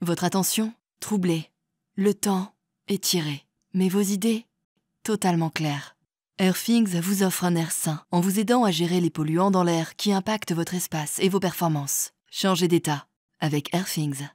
Votre attention, troublée. Le temps, étiré. Mais vos idées, totalement claires. Airfings vous offre un air sain en vous aidant à gérer les polluants dans l'air qui impactent votre espace et vos performances. Changez d'état avec Airfings.